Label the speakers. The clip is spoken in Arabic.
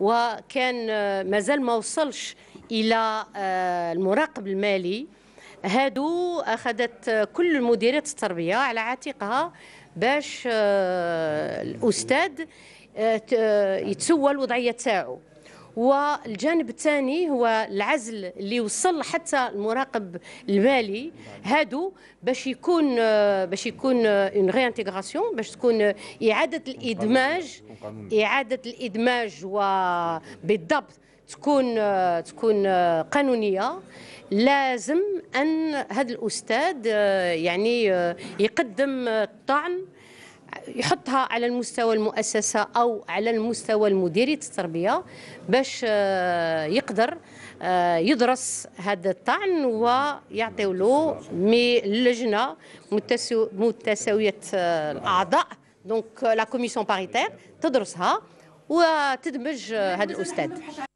Speaker 1: وكان آه، مازال ما وصلش الى آه، المراقب المالي هادو اخذت آه، كل مديريه التربيه على عاتقها باش الاستاذ يتسوى الوضعيه تاعو والجانب الثاني هو العزل اللي وصل حتى المراقب المالي هادو باش يكون باش يكون اون ريانتيغراسيون باش تكون اعاده الادماج اعاده الادماج وبالضبط تكون تكون قانونيه لازم ان هذا الاستاذ يعني يقدم الطعن يحطها على المستوى المؤسسه او على المستوى المديريه التربيه باش آه، يقدر آه، يدرس هذا الطعن ويعطيه له من اللجنه متساويه آه، الاعضاء دونك لا كوميسيون باريتير تدرسها وتدمج هذا الاستاذ